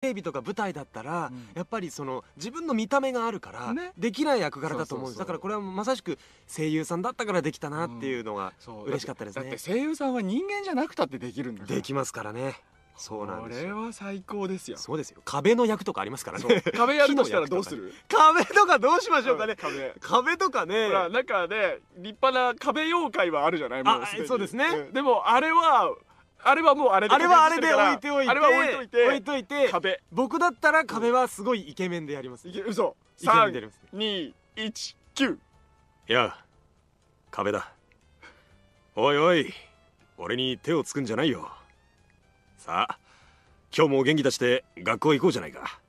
テレビとか舞台だったら、うん、やっぱりその自分の見た目があるから、ね、できない役柄だと思うんですだからこれはまさしく声優さんだったからできたなっていうのが、嬉しかったですねだって声優さんは人間じゃなくたってできるんだできますからねそうなんですこれは最高ですよそうですよ壁の役とかありますからね壁やるとしたらどうする 壁とかどうしましょうかね、壁壁とかねほらなんかね立派な壁妖怪はあるじゃないもうそうですね、うん、でもあれはあれはもうあれであれはあれで置いておいてあれは置いといて置いといて壁僕だったら壁はすごいイケメンでやります嘘イケメンで321いや壁だおいおい俺に手をつくんじゃないよさあ今日も元気出して学校行こうじゃないか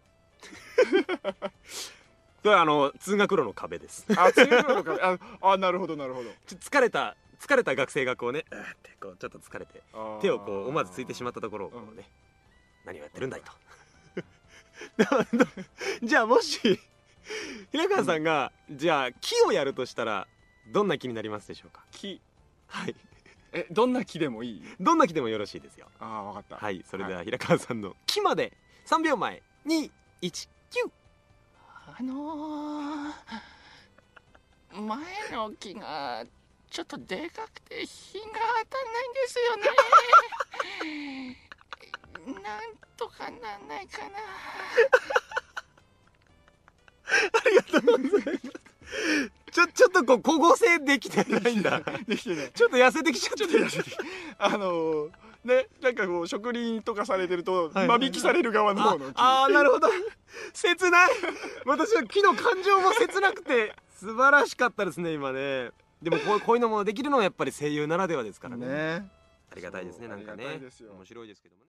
は あの通学路の壁ですあ通学路の壁ああなるほどなるほど疲れた疲れた学生がこうねうってこうちょっと疲れて手をこう思わずついてしまったところをこうね、うん、何をやってるんだいと じゃあもし平川さんが、うん、じゃあ木をやるとしたらどんな木になりますでしょうか木はいえどんな木でもいいどんな木でもよろしいですよああ分かったはいそれでは平川さんの「木」まで3秒前219あのー、前の木がちょっとでかくて品が当たんないんですよね なんとかなんないかなありがとうございますちょ、ちょっとこう、光合成できてないんだ。ちょっと痩せてきちゃって。痩あのー、ね、なんかこう、植林とかされてると、間引きされる側の方の。ああ、なるほど。切ない。私は木の感情も切なくて、素晴らしかったですね、今ね。でもこうこういうのもできるのはやっぱり声優ならではですからねありがたいですねなんかね面白いですけどもね